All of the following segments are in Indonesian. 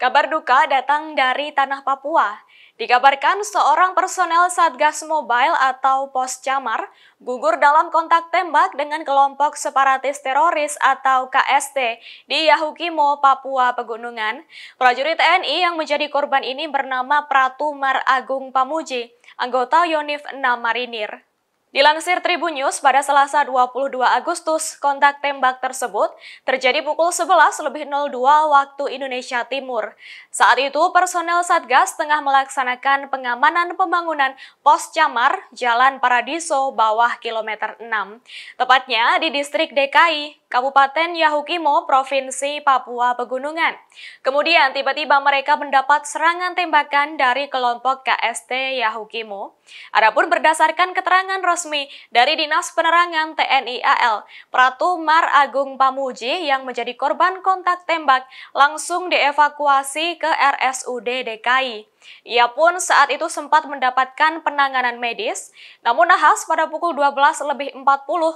Kabar duka datang dari tanah Papua. Dikabarkan seorang personel Satgas Mobile atau Pos Camar gugur dalam kontak tembak dengan kelompok separatis teroris atau KST di Yahukimo, Papua Pegunungan. Prajurit TNI yang menjadi korban ini bernama Pratumar Agung Pamuji, anggota Yonif 6 Marinir. Dilansir Tribun News, pada Selasa 22 Agustus, kontak tembak tersebut terjadi pukul 11 lebih 02 waktu Indonesia Timur. Saat itu, personel Satgas tengah melaksanakan pengamanan pembangunan pos camar Jalan Paradiso bawah kilometer 6, tepatnya di distrik DKI Kabupaten Yahukimo, Provinsi Papua Pegunungan. Kemudian tiba-tiba mereka mendapat serangan tembakan dari kelompok KST Yahukimo. Adapun berdasarkan keterangan resmi dari Dinas Penerangan TNI AL, Pratu Mar Agung Pamuji yang menjadi korban kontak tembak langsung dievakuasi ke RSUD DKI. Ia pun saat itu sempat mendapatkan penanganan medis, namun nahas pada pukul 12 lebih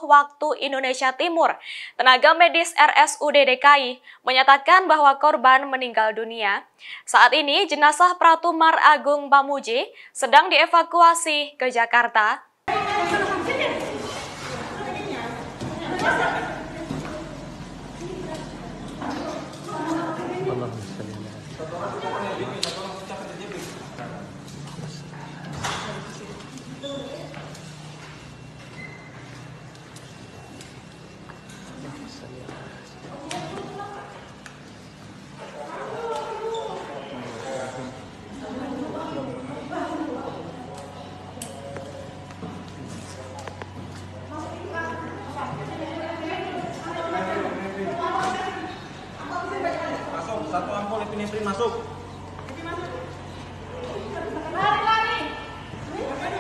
waktu Indonesia Timur. Tenaga medis RSUD DKI menyatakan bahwa korban meninggal dunia. Saat ini jenazah Pratumar Agung Pamuji sedang dievakuasi ke Jakarta. satu masuk. Lari, lari.